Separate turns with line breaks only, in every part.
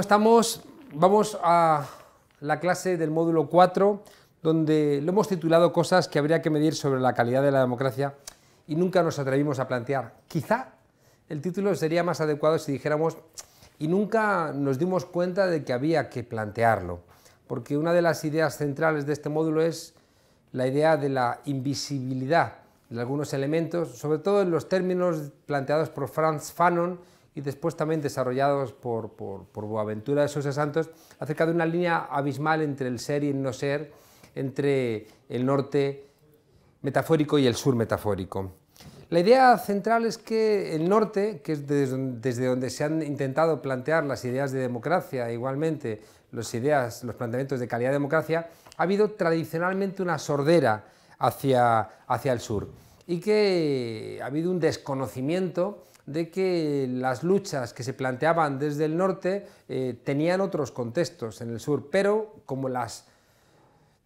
estamos? Vamos a la clase del módulo 4, donde lo hemos titulado Cosas que habría que medir sobre la calidad de la democracia y nunca nos atrevimos a plantear. Quizá el título sería más adecuado si dijéramos y nunca nos dimos cuenta de que había que plantearlo, porque una de las ideas centrales de este módulo es la idea de la invisibilidad de algunos elementos, sobre todo en los términos planteados por Franz Fanon, y después también desarrollados por, por, por Boaventura de Sosa Santos, acerca de una línea abismal entre el ser y el no ser, entre el norte metafórico y el sur metafórico. La idea central es que el norte, que es desde donde se han intentado plantear las ideas de democracia, igualmente los, ideas, los planteamientos de calidad de democracia, ha habido tradicionalmente una sordera hacia, hacia el sur y que ha habido un desconocimiento de que las luchas que se planteaban desde el norte eh, tenían otros contextos en el sur, pero como las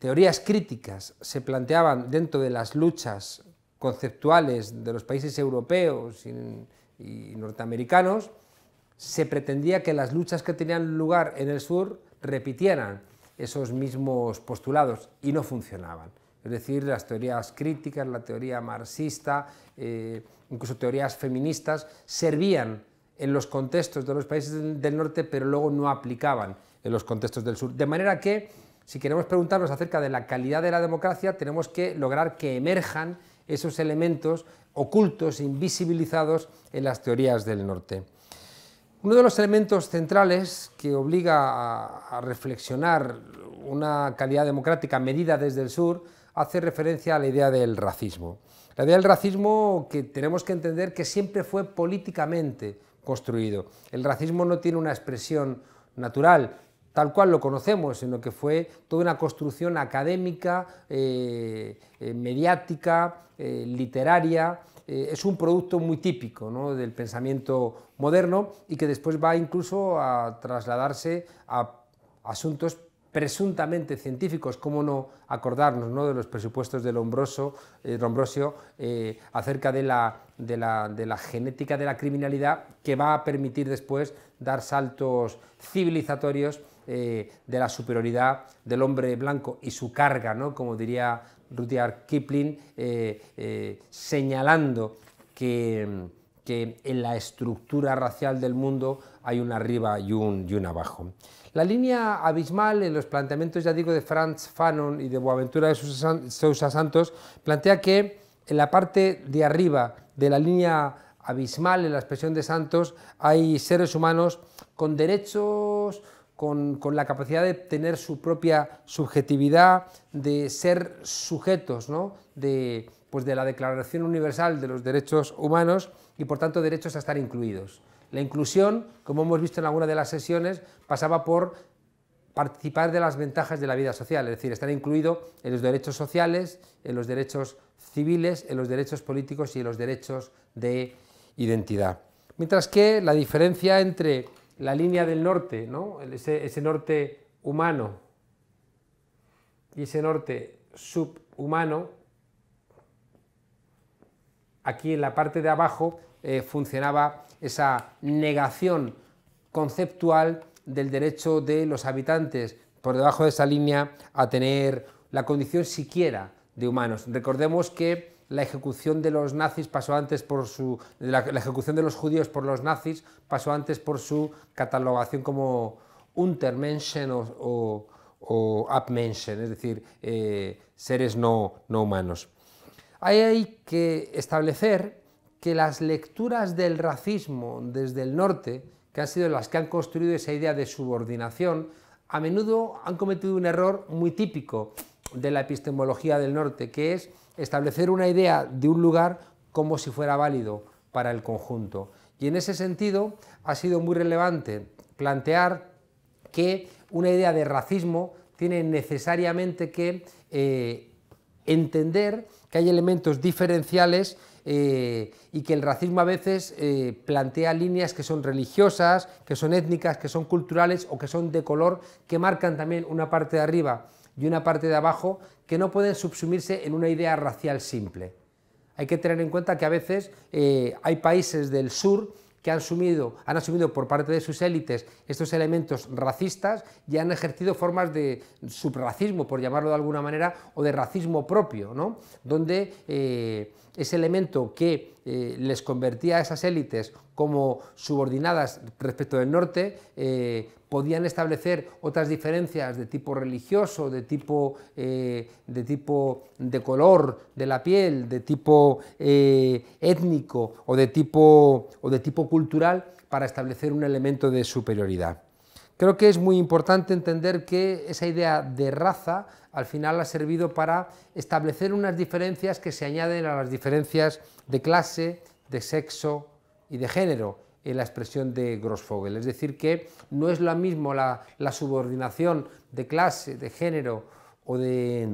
teorías críticas se planteaban dentro de las luchas conceptuales de los países europeos y norteamericanos, se pretendía que las luchas que tenían lugar en el sur repitieran esos mismos postulados y no funcionaban es decir, las teorías críticas, la teoría marxista, eh, incluso teorías feministas, servían en los contextos de los países del norte, pero luego no aplicaban en los contextos del sur. De manera que, si queremos preguntarnos acerca de la calidad de la democracia, tenemos que lograr que emerjan esos elementos ocultos, invisibilizados en las teorías del norte. Uno de los elementos centrales que obliga a reflexionar una calidad democrática medida desde el sur hace referencia a la idea del racismo. La idea del racismo que tenemos que entender que siempre fue políticamente construido. El racismo no tiene una expresión natural, tal cual lo conocemos, sino que fue toda una construcción académica, eh, eh, mediática, eh, literaria. es un producto muy típico del pensamiento moderno y que después va incluso a trasladarse a asuntos presuntamente científicos, cómo no acordarnos ¿no? de los presupuestos eh, eh, de Lombroso, Lombrosio acerca de la, de, la, genética de la criminalidad que va a permitir después dar saltos civilizatorios eh, de la superioridad del hombre blanco y su carga, ¿no? como diría Rudyard Kipling, señalando que, que en la estructura racial del mundo hay un arriba y un, abajo. La línea abismal en los planteamientos, ya digo, de Franz Fanon y de Boaventura de Sousa Santos, plantea que en la parte de arriba de la línea abismal en la expresión de Santos hay seres humanos con derechos, con, la capacidad de tener su propia subjetividad, de ser sujetos pues de la Declaración Universal de los Derechos Humanos y por tanto derechos a estar incluidos. La inclusión, como hemos visto en alguna de las sesiones, pasaba por participar de las ventajas de la vida social, es decir, estar incluido en los derechos sociales, en los derechos civiles, en los derechos políticos y en los derechos de identidad. Mientras que la diferencia entre la línea del norte, ese, ese norte humano y ese norte subhumano, aquí en la parte de abajo eh, funcionaba esa negación conceptual del derecho de los habitantes por debajo de esa línea a tener la condición siquiera de humanos. Recordemos que la ejecución de los nazis pasó antes por su la, ejecución de los judíos por los nazis pasó antes por su catalogación como untermenschen o, o, abmenschen, es decir, eh, seres no, no humanos. Ahí hay que establecer que las lecturas del racismo desde el norte, que han sido las que han construido esa idea de subordinación, a menudo han cometido un error muy típico de la epistemología del norte, que es establecer una idea de un lugar como si fuera válido para el conjunto. Y en ese sentido ha sido muy relevante plantear que una idea de racismo tiene necesariamente que eh, entender que hay elementos diferenciales eh, y que el racismo a veces eh, plantea líneas que son religiosas, que son étnicas, que son culturales o que son de color, que marcan también una parte de arriba y una parte de abajo, que no pueden subsumirse en una idea racial simple. Hay que tener en cuenta que a veces eh, hay países del sur que han, sumido, han asumido por parte de sus élites estos elementos racistas y han ejercido formas de subracismo, por llamarlo de alguna manera, o de racismo propio, ¿no? donde ese elemento que eh, les convertía a esas élites como subordinadas respecto del norte, eh, podían establecer otras diferencias de tipo religioso, de tipo, eh, de, tipo de color de la piel, de tipo étnico o de tipo, o de tipo cultural para establecer un elemento de superioridad. Creo que es muy importante entender que esa idea de raza al final ha servido para establecer unas diferencias que se añaden a las diferencias de clase, de sexo y de género en la expresión de Grossfogel. Es decir, que no es lo mismo la, subordinación de clase, de género o, de,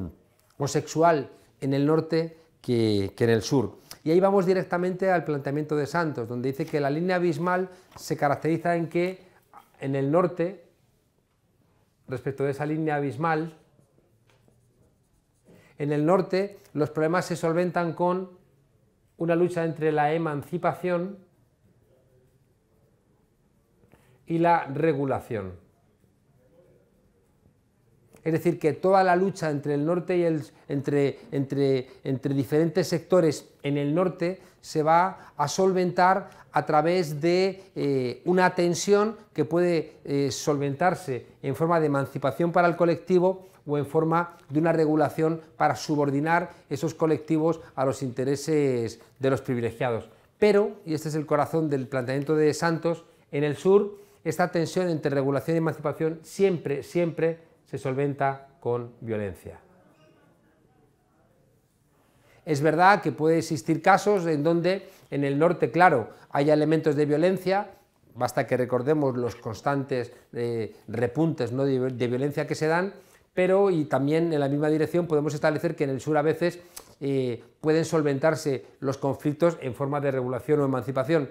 o sexual en el norte que en el sur. Y ahí vamos directamente al planteamiento de Santos, donde dice que la línea abismal se caracteriza en que en el norte, respecto de esa línea abismal, en el norte los problemas se solventan con una lucha entre la emancipación y la regulación. Es decir, que toda la lucha entre el norte y el entre, entre, entre diferentes sectores en el norte se va a solventar a través de eh, una tensión que puede eh, solventarse en forma de emancipación para el colectivo o en forma de una regulación para subordinar esos colectivos a los intereses de los privilegiados. Pero, y este es el corazón del planteamiento de Santos, en el sur esta tensión entre regulación y emancipación siempre, siempre se solventa con violencia. Es verdad que puede existir casos en donde en el norte, claro, haya elementos de violencia, basta que recordemos los constantes eh, repuntes de, violencia que se dan, pero y también en la misma dirección podemos establecer que en el sur a veces eh, pueden solventarse los conflictos en forma de regulación o emancipación,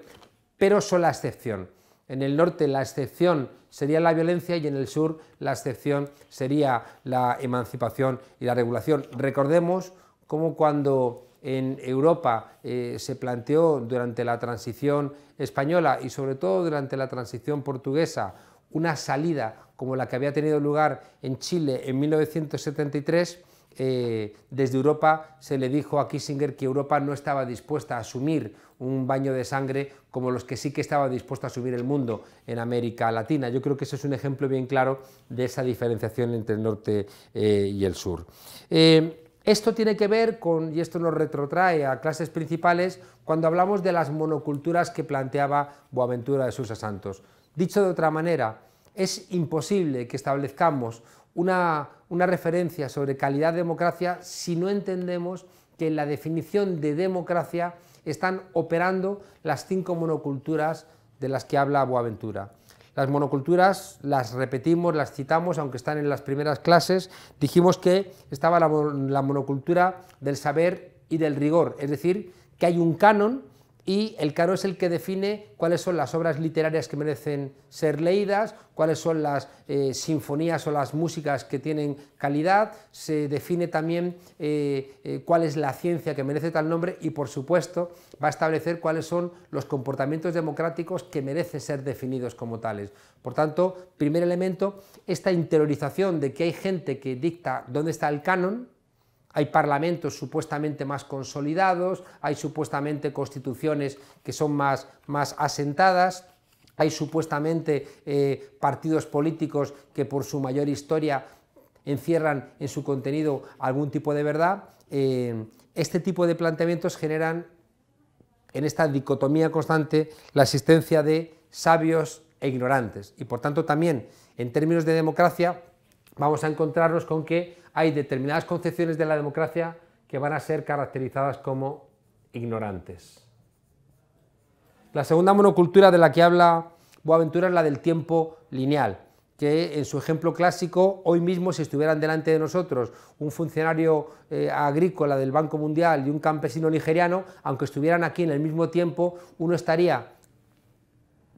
pero son la excepción. En el norte la excepción sería la violencia y en el sur la excepción sería la emancipación y la regulación. Recordemos cómo cuando en Europa eh, se planteó durante la transición española y sobre todo durante la transición portuguesa una salida como la que había tenido lugar en Chile en 1973, eh, desde Europa se le dijo a Kissinger que Europa no estaba dispuesta a asumir un baño de sangre como los que sí que estaba dispuesta a asumir el mundo en América Latina. Yo creo que ese es un ejemplo bien claro de esa diferenciación entre el norte eh, y el sur. Eh, esto tiene que ver con, y esto nos retrotrae a clases principales, cuando hablamos de las monoculturas que planteaba Boaventura de Sousa Santos. Dicho de otra manera, es imposible que establezcamos una, referencia sobre calidad de democracia si no entendemos que en la definición de democracia están operando las cinco monoculturas de las que habla Boaventura. Las monoculturas las repetimos, las citamos, aunque están en las primeras clases. Dijimos que estaba la monocultura del saber y del rigor, es decir, que hay un canon y el caro es el que define cuáles son las obras literarias que merecen ser leídas, cuáles son las eh, sinfonías o las músicas que tienen calidad, se define también eh, eh, cuál es la ciencia que merece tal nombre y, por supuesto, va a establecer cuáles son los comportamientos democráticos que merecen ser definidos como tales. Por tanto, primer elemento, esta interiorización de que hay gente que dicta dónde está el canon, hay parlamentos supuestamente más consolidados, hay supuestamente constituciones que son más, más asentadas, hay supuestamente eh, partidos políticos que por su mayor historia encierran en su contenido algún tipo de verdad. Eh, este tipo de planteamientos generan en esta dicotomía constante la existencia de sabios e ignorantes. Y por tanto también en términos de democracia vamos a encontrarnos con que hay determinadas concepciones de la democracia que van a ser caracterizadas como ignorantes. La segunda monocultura de la que habla Boaventura es la del tiempo lineal, que en su ejemplo clásico, hoy mismo si estuvieran delante de nosotros un funcionario eh, agrícola del Banco Mundial y un campesino nigeriano, aunque estuvieran aquí en el mismo tiempo, uno estaría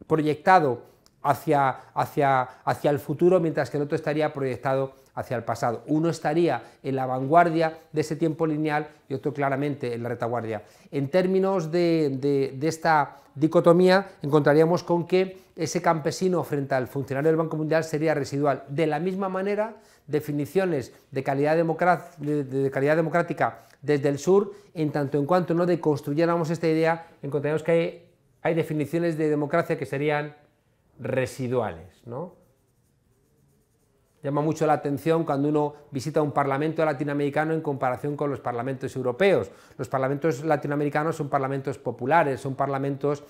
proyectado hacia, hacia, hacia el futuro, mientras que el otro estaría proyectado hacia el pasado. Uno estaría en la vanguardia de ese tiempo lineal y otro claramente en la retaguardia. En términos de, esta dicotomía, encontraríamos con que ese campesino frente al funcionario del Banco Mundial sería residual. De la misma manera, definiciones de calidad, calidad democrática desde el sur, en tanto en cuanto no deconstruyéramos esta idea, encontraríamos que hay, hay definiciones de democracia que serían residuales. ¿no? Llama mucho la atención cuando uno visita un parlamento latinoamericano en comparación con los parlamentos europeos. Los parlamentos latinoamericanos son parlamentos populares, son parlamentos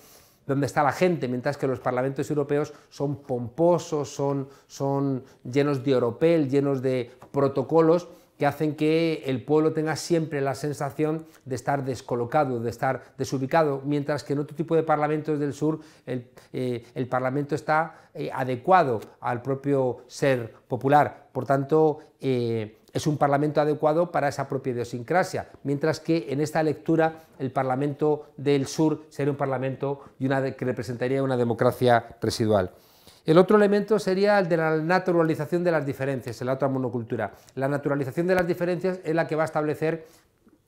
donde está la gente, mientras que los parlamentos europeos son pomposos, son, son llenos de oropel, llenos de protocolos que hacen que el pueblo tenga siempre la sensación de estar descolocado, de estar desubicado, mientras que en otro tipo de parlamentos del sur el, eh, parlamento está eh, adecuado al propio ser popular. Por tanto, eh, es un parlamento adecuado para esa propia idiosincrasia, mientras que en esta lectura el parlamento del sur sería un parlamento y una, que representaría una democracia residual. El otro elemento sería el de la naturalización de las diferencias, en la otra monocultura. La naturalización de las diferencias es la que va a establecer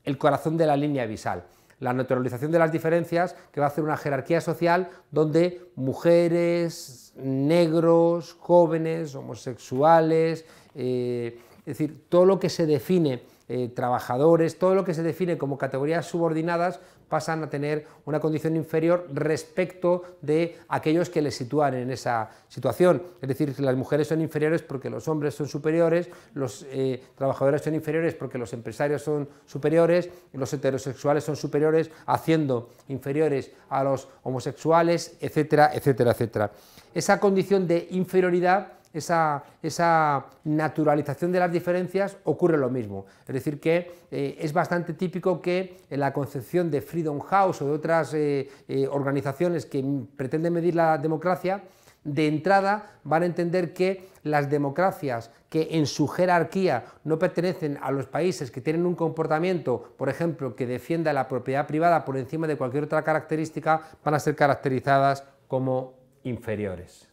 el corazón de la línea visal. La naturalización de las diferencias que va a hacer una jerarquía social donde mujeres, negros, jóvenes, homosexuales, eh, es decir, todo lo que se define eh, trabajadores, todo lo que se define como categorías subordinadas pasan a tener una condición inferior respecto de aquellos que les sitúan en esa situación. Es decir, las mujeres son inferiores porque los hombres son superiores, los eh, trabajadores son inferiores porque los empresarios son superiores, los heterosexuales son superiores, haciendo inferiores a los homosexuales, etcétera, etcétera, etcétera. Esa condición de inferioridad esa, naturalización de las diferencias, ocurre lo mismo. Es decir, que eh, es bastante típico que en la concepción de Freedom House o de otras eh, eh, organizaciones que pretenden medir la democracia, de entrada van a entender que las democracias que en su jerarquía no pertenecen a los países que tienen un comportamiento, por ejemplo, que defienda la propiedad privada por encima de cualquier otra característica, van a ser caracterizadas como inferiores.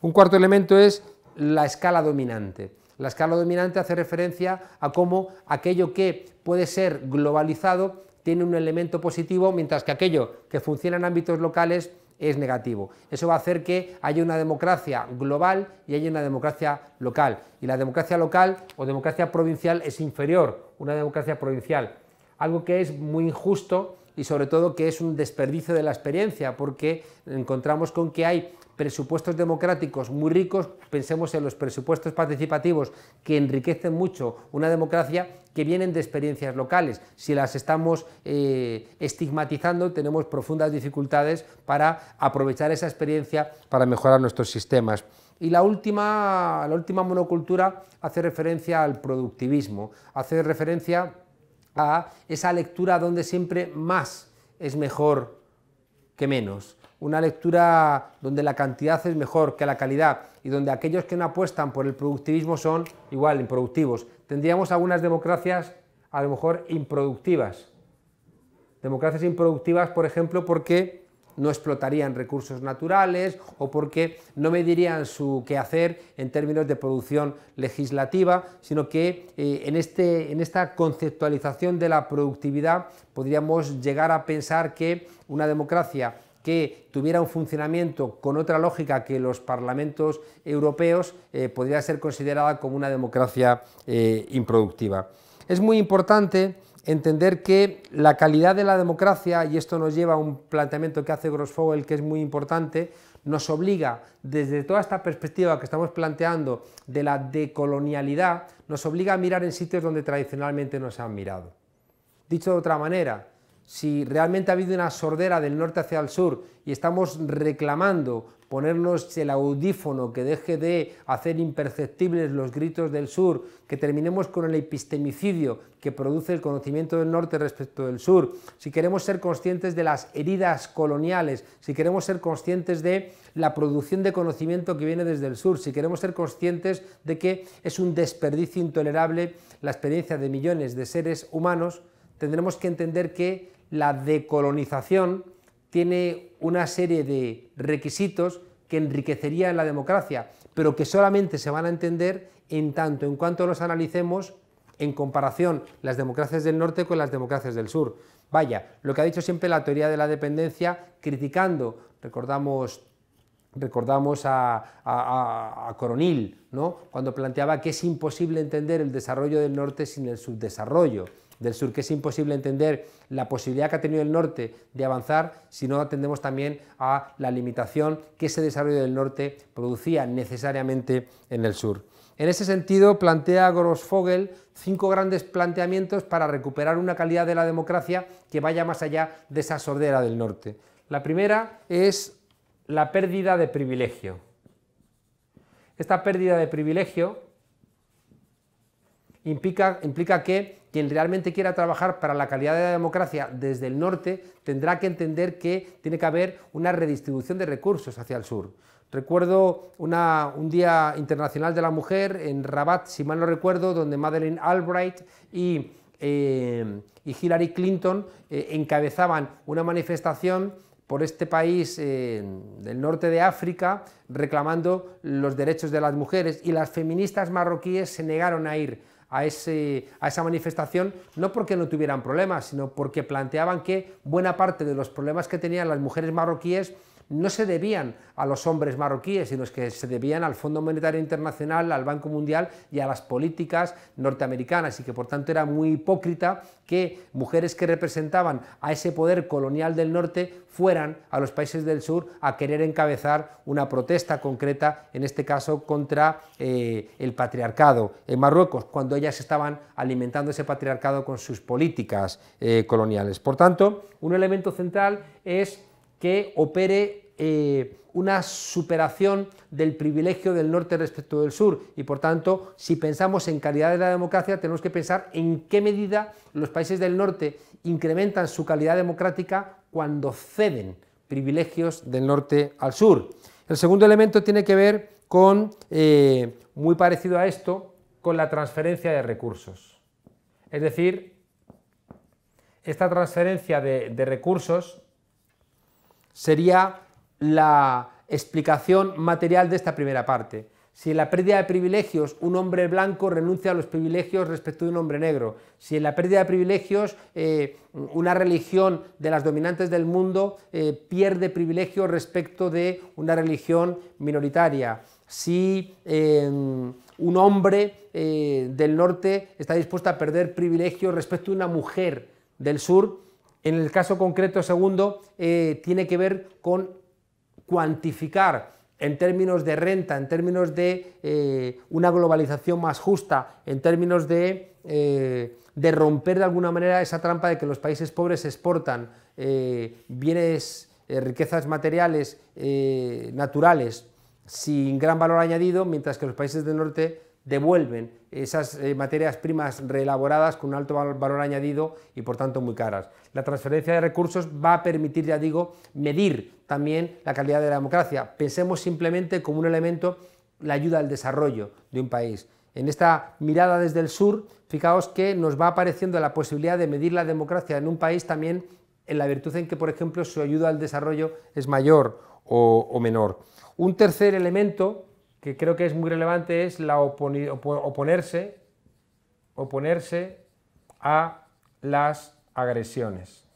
Un cuarto elemento es la escala dominante. La escala dominante hace referencia a cómo aquello que puede ser globalizado tiene un elemento positivo, mientras que aquello que funciona en ámbitos locales es negativo. Eso va a hacer que haya una democracia global y haya una democracia local. Y la democracia local o democracia provincial es inferior, una democracia provincial. Algo que es muy injusto y sobre todo que es un desperdicio de la experiencia, porque encontramos con que hay presupuestos democráticos muy ricos, pensemos en los presupuestos participativos que enriquecen mucho una democracia, que vienen de experiencias locales. Si las estamos eh, estigmatizando, tenemos profundas dificultades para aprovechar esa experiencia para mejorar nuestros sistemas. Y la última, la última monocultura hace referencia al productivismo, hace referencia a esa lectura donde siempre más es mejor que menos una lectura donde la cantidad es mejor que la calidad y donde aquellos que no apuestan por el productivismo son igual improductivos. Tendríamos algunas democracias a lo mejor improductivas. Democracias improductivas, por ejemplo, porque no explotarían recursos naturales o porque no medirían su quehacer en términos de producción legislativa, sino que eh, en, este, en esta conceptualización de la productividad podríamos llegar a pensar que una democracia que tuviera un funcionamiento con otra lógica que los parlamentos europeos, eh, podría ser considerada como una democracia eh, improductiva. Es muy importante entender que la calidad de la democracia, y esto nos lleva a un planteamiento que hace Grossfogel que es muy importante, nos obliga, desde toda esta perspectiva que estamos planteando de la decolonialidad, nos obliga a mirar en sitios donde tradicionalmente no se han mirado. Dicho de otra manera, si realmente ha habido una sordera del norte hacia el sur y estamos reclamando ponernos el audífono que deje de hacer imperceptibles los gritos del sur, que terminemos con el epistemicidio que produce el conocimiento del norte respecto del sur, si queremos ser conscientes de las heridas coloniales, si queremos ser conscientes de la producción de conocimiento que viene desde el sur, si queremos ser conscientes de que es un desperdicio intolerable la experiencia de millones de seres humanos, tendremos que entender que la decolonización tiene una serie de requisitos que enriquecerían la democracia, pero que solamente se van a entender en tanto en cuanto los analicemos en comparación las democracias del norte con las democracias del sur. Vaya, lo que ha dicho siempre la teoría de la dependencia, criticando, recordamos, a, Coronil, cuando planteaba que es imposible entender el desarrollo del norte sin el subdesarrollo del sur, que es imposible entender la posibilidad que ha tenido el norte de avanzar si no atendemos también a la limitación que ese desarrollo del norte producía necesariamente en el sur. En ese sentido, plantea Grossfogel cinco grandes planteamientos para recuperar una calidad de la democracia que vaya más allá de esa sordera del norte. La primera es la pérdida de privilegio. Esta pérdida de privilegio implica, que quien realmente quiera trabajar para la calidad de la democracia desde el norte tendrá que entender que tiene que haber una redistribución de recursos hacia el sur. Recuerdo un Día Internacional de la Mujer en Rabat, si mal no recuerdo, donde Madeleine Albright y, eh, Hillary Clinton eh, encabezaban una manifestación por este país eh, del norte de África reclamando los derechos de las mujeres y las feministas marroquíes se negaron a ir a, esa manifestación, no porque no tuvieran problemas, sino porque planteaban que buena parte de los problemas que tenían las mujeres marroquíes no se debían a los hombres marroquíes, sino que se debían al Fondo Monetario Internacional, al Banco Mundial y a las políticas norteamericanas, y que por tanto era muy hipócrita que mujeres que representaban a ese poder colonial del norte fueran a los países del sur a querer encabezar una protesta concreta, en este caso contra eh, el patriarcado en Marruecos, cuando ellas estaban alimentando ese patriarcado con sus políticas eh, coloniales. Por tanto, un elemento central es que opere eh, una superación del privilegio del norte respecto del sur y por tanto si pensamos en calidad de la democracia tenemos que pensar en qué medida los países del norte incrementan su calidad democrática cuando ceden privilegios del norte al sur. El segundo elemento tiene que ver con, eh, muy parecido a esto, con la transferencia de recursos. Es decir, esta transferencia de recursos sería la explicación material de esta primera parte. Si en la pérdida de privilegios un hombre blanco renuncia a los privilegios respecto de un hombre negro, si en la pérdida de privilegios eh, una religión de las dominantes del mundo eh, pierde privilegios respecto de una religión minoritaria, si eh, un hombre del norte está dispuesto a perder privilegios respecto de una mujer del sur, en el caso concreto segundo, eh, tiene que ver con cuantificar en términos de renta, en términos de eh, una globalización más justa, en términos de, eh, de, romper de alguna manera esa trampa de que los países pobres exportan bienes, riquezas materiales, naturales, sin gran valor añadido, mientras que los países del norte devuelven esas eh, materias primas reelaboradas con un alto valor añadido y por tanto muy caras. La transferencia de recursos va a permitir, ya digo, medir también la calidad de la democracia. Pensemos simplemente como un elemento la ayuda al desarrollo de un país. En esta mirada desde el sur, fijaos que nos va apareciendo la posibilidad de medir la democracia en un país también en la virtud en que, por ejemplo, su ayuda al desarrollo es mayor o, o menor. Un tercer elemento que creo que es muy relevante es la oponerse, oponerse a las agresiones.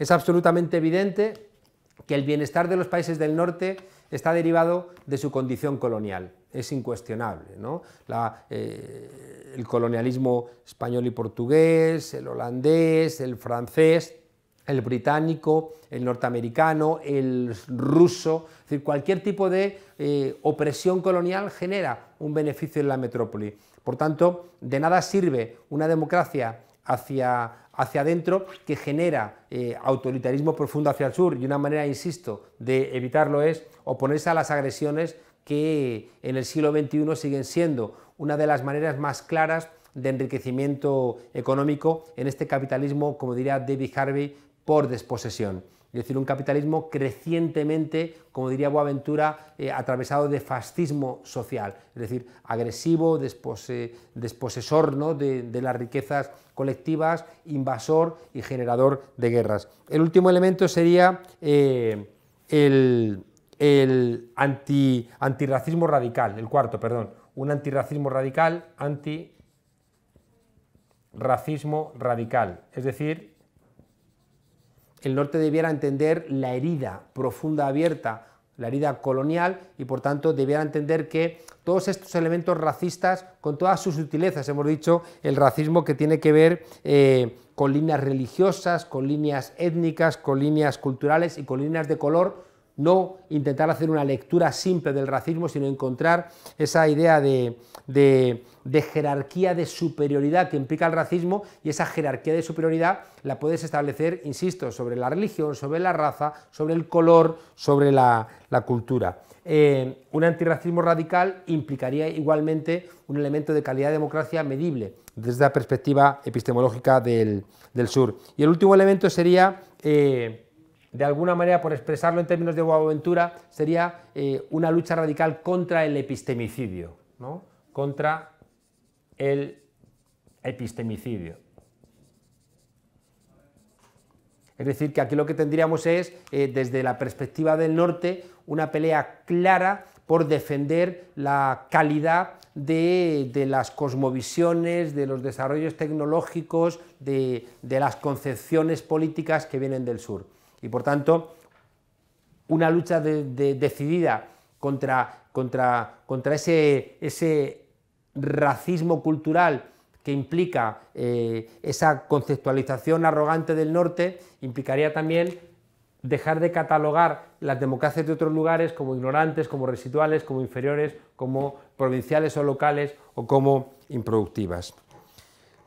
Es absolutamente evidente que el bienestar de los países del norte está derivado de su condición colonial, es incuestionable. Eh, el colonialismo español y portugués, el holandés, el francés, el británico, el norteamericano, el ruso, cualquier tipo de eh, opresión colonial genera un beneficio en la metrópoli. Por tanto, de nada sirve una democracia hacia, hacia adentro que genera eh, autoritarismo profundo hacia el sur y una manera, insisto, de evitarlo es oponerse a las agresiones que en el siglo XXI siguen siendo una de las maneras más claras de enriquecimiento económico en este capitalismo, como diría David Harvey, por desposesión. Es decir, un capitalismo crecientemente, como diría Boaventura, eh, atravesado de fascismo social, es decir, agresivo, desposesor ¿no? de, las riquezas colectivas, invasor y generador de guerras. El último elemento sería eh, el, anti, antirracismo radical, el cuarto, perdón, un antirracismo radical, antirracismo radical, es decir, el norte debiera entender la herida profunda abierta, la herida colonial, y por tanto debiera entender que todos estos elementos racistas, con todas sus sutilezas, hemos dicho, el racismo que tiene que ver eh, con líneas religiosas, con líneas étnicas, con líneas culturales y con líneas de color, no intentar hacer una lectura simple del racismo, sino encontrar esa idea de, jerarquía de superioridad que implica el racismo y esa jerarquía de superioridad la puedes establecer, insisto, sobre la religión, sobre la raza, sobre el color, sobre la, cultura. Eh, un antirracismo radical implicaría igualmente un elemento de calidad de democracia medible desde la perspectiva epistemológica del, sur. Y el último elemento sería... Eh, de alguna manera, por expresarlo en términos de Guaventura, sería eh, una lucha radical contra el epistemicidio, contra el epistemicidio. Es decir, que aquí lo que tendríamos es, eh, desde la perspectiva del norte, una pelea clara por defender la calidad de, las cosmovisiones, de los desarrollos tecnológicos, de las concepciones políticas que vienen del sur. Y por tanto, una lucha decidida contra, ese, racismo cultural que implica eh, esa conceptualización arrogante del norte, implicaría también dejar de catalogar las democracias de otros lugares como ignorantes, como residuales, como inferiores, como provinciales o locales o como improductivas.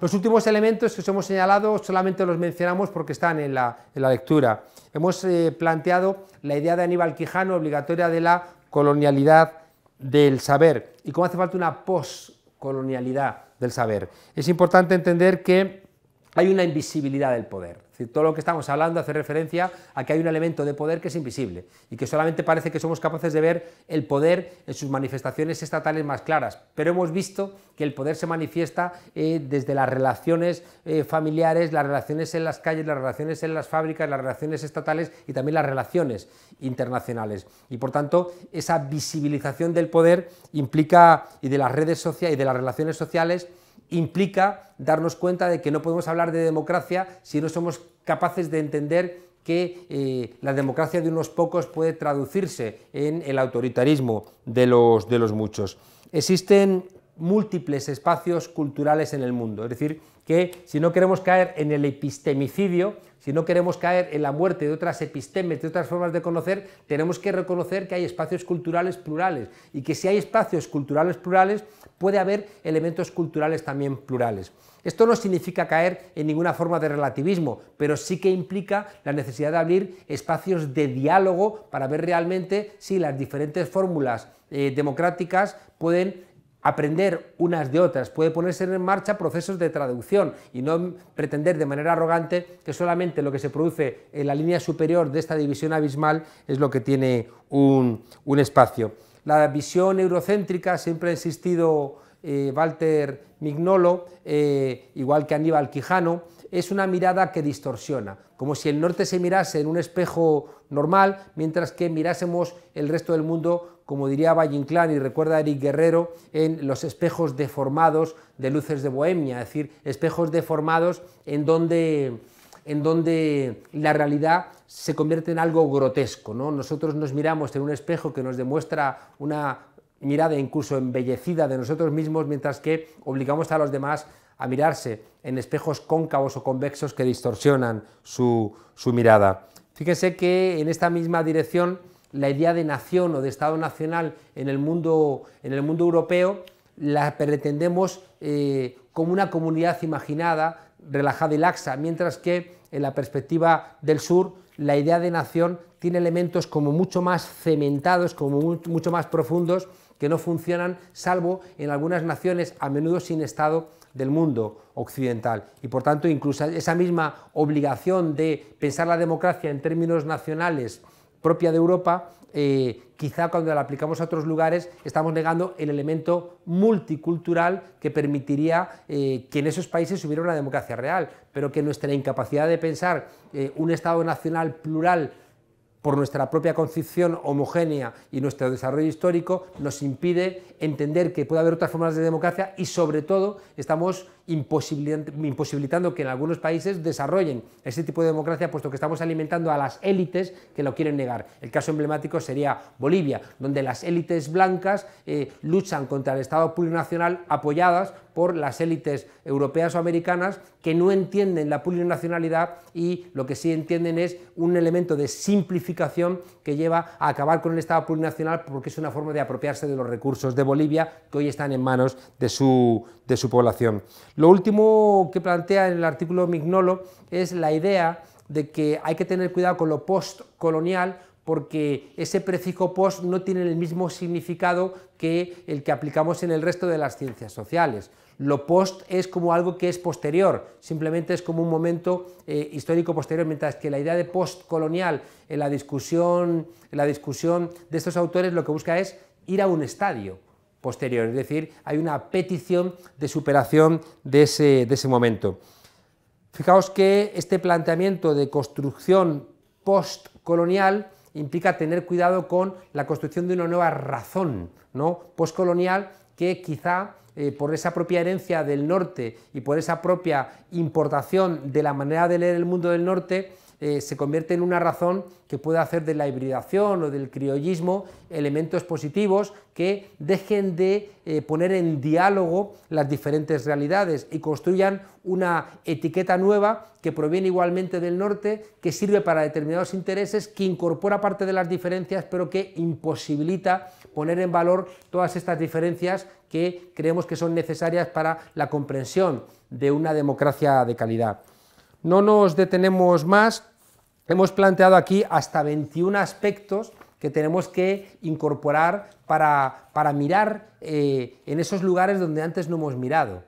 Los últimos elementos que os hemos señalado solamente los mencionamos porque están en la, lectura. Hemos eh, planteado la idea de Aníbal Quijano obligatoria de la colonialidad del saber y cómo hace falta una poscolonialidad del saber. Es importante entender que hay una invisibilidad del poder todo lo que estamos hablando hace referencia a que hay un elemento de poder que es invisible y que solamente parece que somos capaces de ver el poder en sus manifestaciones estatales más claras, pero hemos visto que el poder se manifiesta eh, desde las relaciones eh, familiares, las relaciones en las calles, las relaciones en las fábricas, las relaciones estatales y también las relaciones internacionales. Y por tanto, esa visibilización del poder implica, y de las redes sociales y de las relaciones sociales, implica darnos cuenta de que no podemos hablar de democracia si no somos capaces de entender que eh, la democracia de unos pocos puede traducirse en el autoritarismo de los, de los muchos. Existen múltiples espacios culturales en el mundo. Es decir, que si no queremos caer en el epistemicidio, si no queremos caer en la muerte de otras epistemes, de otras formas de conocer, tenemos que reconocer que hay espacios culturales plurales y que si hay espacios culturales plurales, puede haber elementos culturales también plurales. Esto no significa caer en ninguna forma de relativismo, pero sí que implica la necesidad de abrir espacios de diálogo para ver realmente si las diferentes fórmulas eh, democráticas pueden aprender unas de otras, puede ponerse en marcha procesos de traducción y no pretender de manera arrogante que solamente lo que se produce en la línea superior de esta división abismal es lo que tiene un, espacio. La visión eurocéntrica siempre ha insistido eh, Walter Mignolo, eh, igual que Aníbal Quijano, es una mirada que distorsiona, como si el norte se mirase en un espejo normal, mientras que mirásemos el resto del mundo como diría Valle Inclán y recuerda Eric Guerrero, en los espejos deformados de luces de Bohemia, es decir, espejos deformados en donde, en donde la realidad se convierte en algo grotesco. Nosotros nos miramos en un espejo que nos demuestra una mirada incluso embellecida de nosotros mismos, mientras que obligamos a los demás a mirarse en espejos cóncavos o convexos que distorsionan su, su mirada. Fíjense que en esta misma dirección la idea de nación o de Estado nacional en el mundo, en el mundo europeo, la pretendemos eh, como una comunidad imaginada, relajada y laxa, mientras que en la perspectiva del sur la idea de nación tiene elementos como mucho más cementados, como mucho más profundos, que no funcionan salvo en algunas naciones, a menudo sin Estado, del mundo occidental. Y por tanto, incluso esa misma obligación de pensar la democracia en términos nacionales, propia de Europa, eh, quizá cuando la aplicamos a otros lugares estamos negando el elemento multicultural que permitiría eh, que en esos países hubiera una democracia real, pero que nuestra incapacidad de pensar eh, un Estado nacional plural por nuestra propia concepción homogénea y nuestro desarrollo histórico nos impide entender que puede haber otras formas de democracia y sobre todo estamos imposibilitando que en algunos países desarrollen ese tipo de democracia, puesto que estamos alimentando a las élites que lo quieren negar. El caso emblemático sería Bolivia, donde las élites blancas eh, luchan contra el Estado plurinacional apoyadas por las élites europeas o americanas que no entienden la plurinacionalidad y lo que sí entienden es un elemento de simplificación que lleva a acabar con el Estado plurinacional porque es una forma de apropiarse de los recursos de Bolivia que hoy están en manos de su, de su población. Lo último que plantea en el artículo Mignolo es la idea de que hay que tener cuidado con lo postcolonial porque ese prefijo post no tiene el mismo significado que el que aplicamos en el resto de las ciencias sociales. Lo post es como algo que es posterior, simplemente es como un momento eh, histórico posterior, mientras que la idea de postcolonial en la discusión, en la discusión de estos autores lo que busca es ir a un estadio, posterior, es decir, hay una petición de superación de ese, momento. Fijaos que este planteamiento de construcción postcolonial implica tener cuidado con la construcción de una nueva razón ¿no? postcolonial que quizá eh, por esa propia herencia del norte y por esa propia importación de la manera de leer el mundo del norte, eh, se convierte en una razón que puede hacer de la hibridación o del criollismo elementos positivos que dejen de eh, poner en diálogo las diferentes realidades y construyan una etiqueta nueva que proviene igualmente del norte, que sirve para determinados intereses, que incorpora parte de las diferencias, pero que imposibilita poner en valor todas estas diferencias que creemos que son necesarias para la comprensión de una democracia de calidad. No nos detenemos más hemos planteado aquí hasta 21 aspectos que tenemos que incorporar para, mirar eh, en esos lugares donde antes no hemos mirado.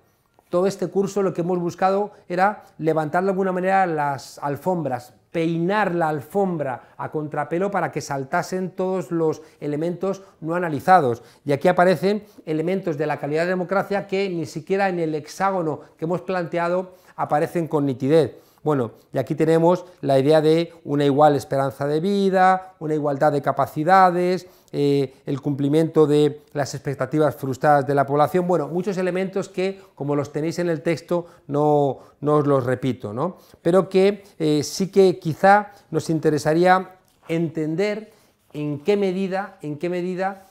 Todo este curso lo que hemos buscado era levantar de alguna manera las alfombras, peinar la alfombra a contrapelo para que saltasen todos los elementos no analizados. Y aquí aparecen elementos de la calidad de democracia que ni siquiera en el hexágono que hemos planteado aparecen con nitidez. Bueno, y aquí tenemos la idea de una igual esperanza de vida, una igualdad de capacidades, eh, el cumplimiento de las expectativas frustradas de la población, bueno, muchos elementos que, como los tenéis en el texto, no, os los repito, ¿no? pero que eh, sí que quizá nos interesaría entender en qué medida, en qué medida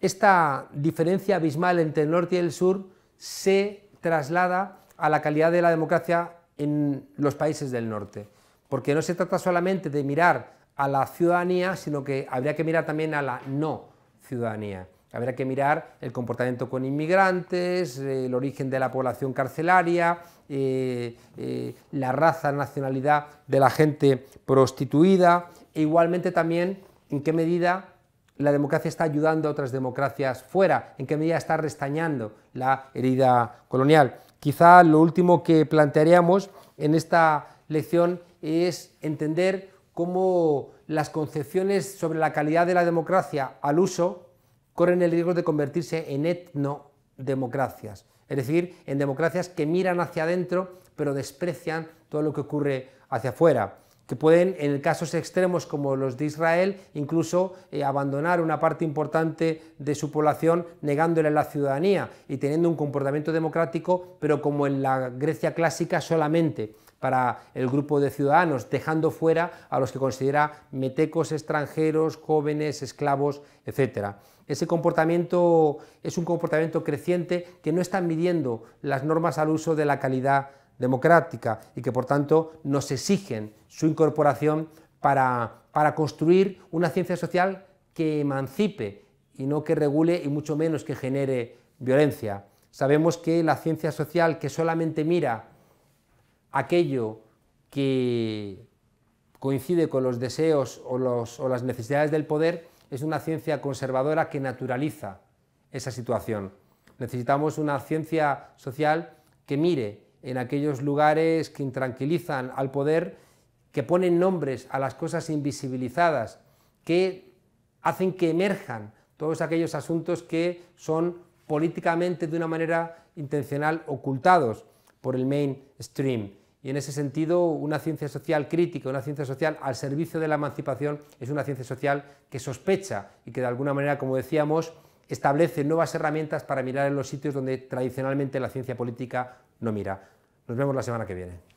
esta diferencia abismal entre el norte y el sur se traslada a la calidad de la democracia en los países del norte, porque no se trata solamente de mirar a la ciudadanía, sino que habría que mirar también a la no ciudadanía. Habría que mirar el comportamiento con inmigrantes, eh, el origen de la población carcelaria, eh, eh, la raza, nacionalidad de la gente prostituida e igualmente también en qué medida la democracia está ayudando a otras democracias fuera, en qué medida está restañando la herida colonial. Quizá lo último que plantearíamos en esta lección es entender cómo las concepciones sobre la calidad de la democracia al uso corren el riesgo de convertirse en etnodemocracias, es decir, en democracias que miran hacia adentro pero desprecian todo lo que ocurre hacia afuera que pueden, en casos extremos como los de Israel, incluso eh, abandonar una parte importante de su población negándole la ciudadanía y teniendo un comportamiento democrático, pero como en la Grecia clásica solamente para el grupo de ciudadanos, dejando fuera a los que considera metecos extranjeros, jóvenes, esclavos, etc. Ese comportamiento es un comportamiento creciente que no están midiendo las normas al uso de la calidad democrática y que por tanto nos exigen su incorporación para, construir una ciencia social que emancipe y no que regule y mucho menos que genere violencia. Sabemos que la ciencia social que solamente mira aquello que coincide con los deseos o, o, las necesidades del poder es una ciencia conservadora que naturaliza esa situación. Necesitamos una ciencia social que mire en aquellos lugares que intranquilizan al poder, que ponen nombres a las cosas invisibilizadas, que hacen que emerjan todos aquellos asuntos que son políticamente de una manera intencional ocultados por el mainstream. Y en ese sentido, una ciencia social crítica, una ciencia social al servicio de la emancipación, es una ciencia social que sospecha y que de alguna manera, como decíamos, establece nuevas herramientas para mirar en los sitios donde tradicionalmente la ciencia política no mira. Nos vemos la semana que viene.